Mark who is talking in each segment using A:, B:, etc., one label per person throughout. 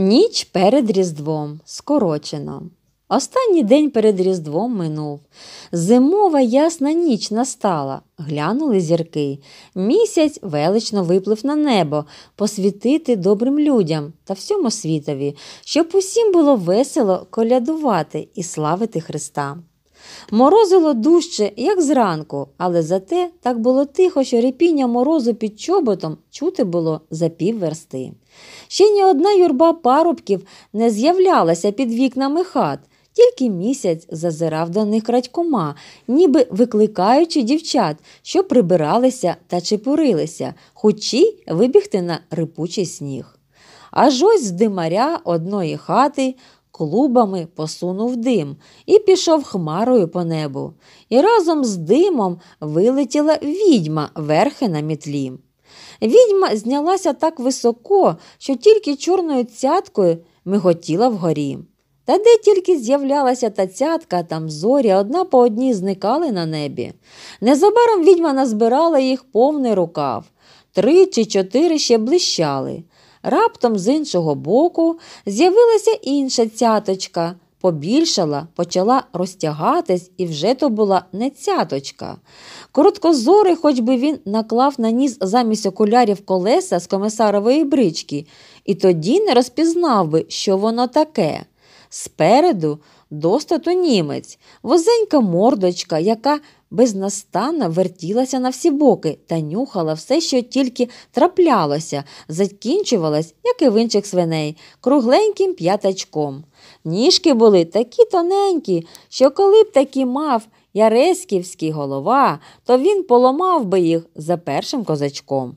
A: Ніч перед Різдвом скорочено. Останній день перед Різдвом минув. Зимова ясна ніч настала, глянули зірки. Місяць велично виплив на небо, посвітити добрим людям та всьому світові, щоб усім було весело колядувати і славити Христа. Морозило дужче, як зранку, але зате так було тихо, що репіння морозу під чоботом чути було за півверсти. Ще ні одна юрба парубків не з'являлася під вікнами хат, тільки місяць зазирав до них крадькома, ніби викликаючи дівчат, що прибиралися та чепурилися, хочі вибігти на рипучий сніг. Аж ось з димаря одної хати клубами посунув дим і пішов хмарою по небу. І разом з димом вилетіла відьма верхи на мітлі. Відьма знялася так високо, що тільки чорною цяткою миготіла вгорі. Та де тільки з'являлася та цятка, там зорі одна по одній зникали на небі. Незабаром відьма назбирала їх повний рукав. Три чи чотири ще блищали. Раптом з іншого боку з'явилася інша цяточка, побільшала, почала розтягатись, і вже то була не цяточка. Короткозорий, хоч би він наклав на ніс замість окулярів колеса з комесарової брички, і тоді не розпізнав би, що воно таке. Спереду Достато німець, возенька мордочка, яка безнастанно вертілася на всі боки та нюхала все, що тільки траплялося, закінчувалась, як і в інших свиней, кругленьким п'ятачком. Ніжки були такі тоненькі, що коли б такі мав Яреськівський голова, то він поламав би їх за першим козачком.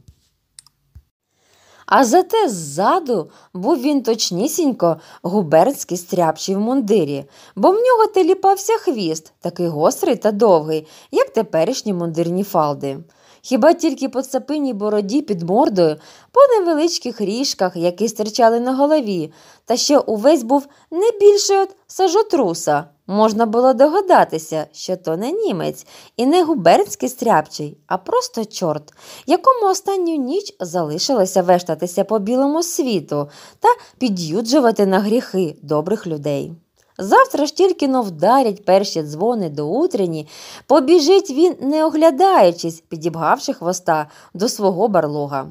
A: А зате ззаду був він точнісінько губернський стряпчий в мундирі, бо в нього теліпався хвіст, такий гострий та довгий, як теперішні мундирні фалди. Хіба тільки по цапиній бороді під мордою, по невеличких ріжках, які стирчали на голові, та ще увесь був не більше от сажотруса. Можна було догадатися, що то не німець і не губернський стряпчий, а просто чорт, якому останню ніч залишилося вештатися по білому світу та під'юджувати на гріхи добрих людей. Завтра ж тільки но вдарять перші дзвони до утрені, побіжить він, не оглядаючись, підібгавши хвоста до свого барлога.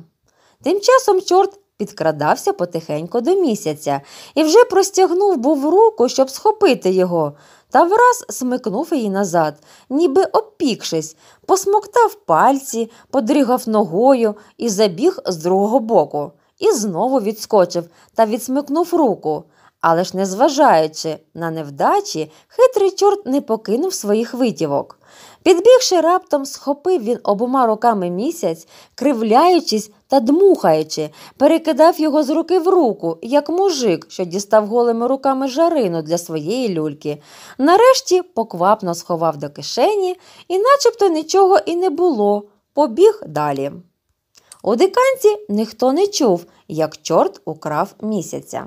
A: Тим часом чорт підкрадався потихенько до місяця і вже простягнув був руку, щоб схопити його. Та враз смикнув її назад, ніби обпікшись, посмоктав пальці, подрігав ногою і забіг з другого боку. І знову відскочив та відсмикнув руку. Але ж, незважаючи на невдачі, хитрий чорт не покинув своїх витівок. Підбігши раптом, схопив він обома руками місяць, кривляючись та дмухаючи, перекидав його з руки в руку, як мужик, що дістав голими руками жарину для своєї люльки. Нарешті поквапно сховав до кишені і, начебто, нічого і не було. Побіг далі. У диканці ніхто не чув, як чорт украв місяця.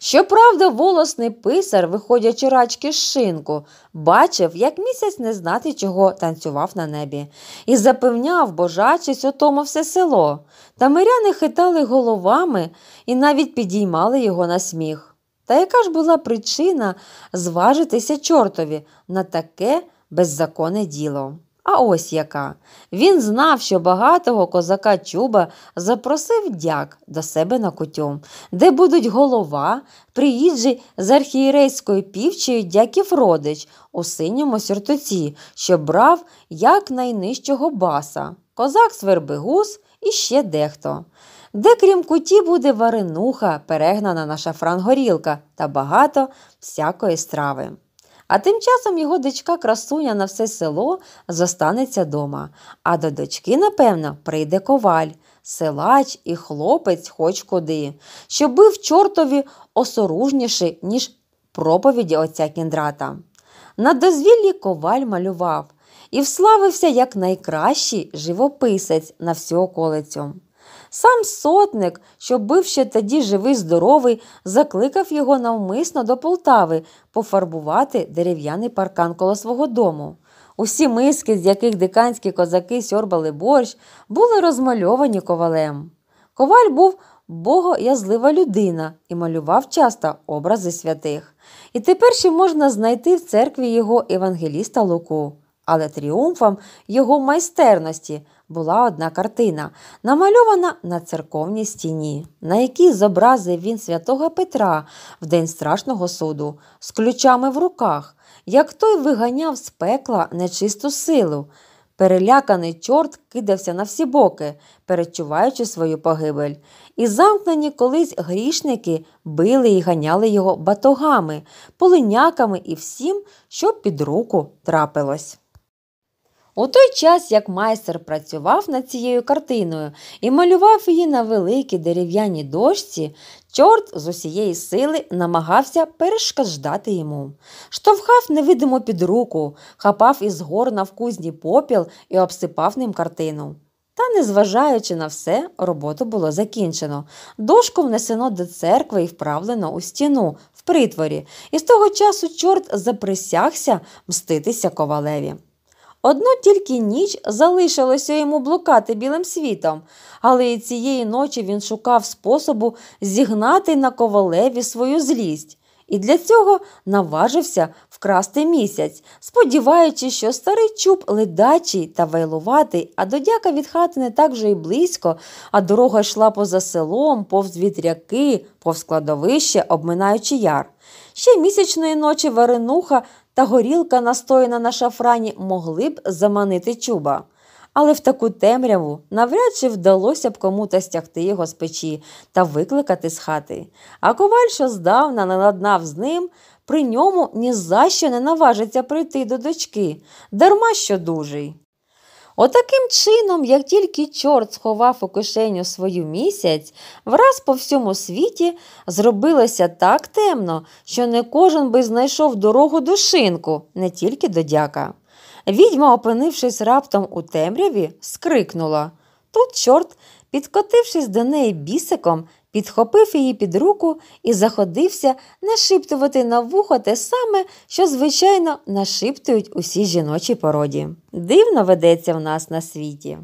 A: Щоправда, волосний писар, виходячи рачки з шинку, бачив, як місяць не знати, чого танцював на небі, і запевняв, божачись у тому все село. Та миряни хитали головами і навіть підіймали його на сміх. Та яка ж була причина зважитися чортові на таке беззаконне діло? а ось яка. Він знав, що багатого козака Чуба запросив дяк до себе на кутю, де будуть голова, приїжджий з архієрейською півчею дяків родич у синьому сюртуці, що брав як найнижчого баса, козак Свербигус і ще дехто. Де, крім куті, буде варенуха, перегнана наша франгорілка, та багато всякої страви. А тим часом його дочка красуня на все село зостанеться дома, а до дочки, напевно, прийде коваль, силач і хлопець хоч куди, що бив чортові осоружніше, ніж проповіді отця кіндрата. На дозвіллі коваль малював і вславився як найкращий живописець на всю околицю. Сам сотник, що бив ще тоді живий здоровий, закликав його навмисно до Полтави пофарбувати дерев'яний паркан коло свого дому. Усі миски, з яких диканські козаки сьорбали борщ, були розмальовані ковалем. Коваль був богоязлива людина і малював часто образи святих. І тепер ще можна знайти в церкві його евангеліста Луку але тріумфом його майстерності була одна картина, намальована на церковній стіні, на якій зобразив він святого Петра в день страшного суду, з ключами в руках, як той виганяв з пекла нечисту силу. Переляканий чорт кидався на всі боки, перечуваючи свою погибель. І замкнені колись грішники били і ганяли його батогами, полиняками і всім, що під руку трапилось. У той час як майстер працював над цією картиною і малював її на великій дерев'яній дошці, чорт з усієї сили намагався перешкоджати йому. Штовхав невидимо під руку, хапав із горна в кузні попіл і обсипав ним картину. Та, незважаючи на все, роботу було закінчено. Дошку внесено до церкви і вправлено у стіну, в притворі, і з того часу чорт заприсягся мститися ковалеві. Одну тільки ніч залишилося йому блукати білим світом, але і цієї ночі він шукав способу зігнати на ковалеві свою злість. І для цього наважився вкрасти місяць, сподіваючись, що старий чуб ледачий та вайлуватий, а додяка від хати не так же й близько, а дорога йшла поза селом, повз вітряки, повз кладовище, обминаючи яр. Ще місячної ночі Варенуха та горілка, настояна на шафрані, могли б заманити чуба. Але в таку темряву навряд чи вдалося б кому-то стягти його з печі та викликати з хати. А коваль, що здавна наладнав з ним, при ньому ні за що не наважиться прийти до дочки, дарма що дужий. Отаким чином, як тільки чорт сховав у кишеню свою місяць, враз по всьому світі зробилося так темно, що не кожен би знайшов дорогу до шинку, не тільки до дяка. Відьма, опинившись раптом у темряві, скрикнула. Тут чорт, підкотившись до неї бісиком, підхопив її під руку і заходився нашиптувати на вухо те саме, що, звичайно, нашиптують усі жіночі породі. Дивно ведеться в нас на світі.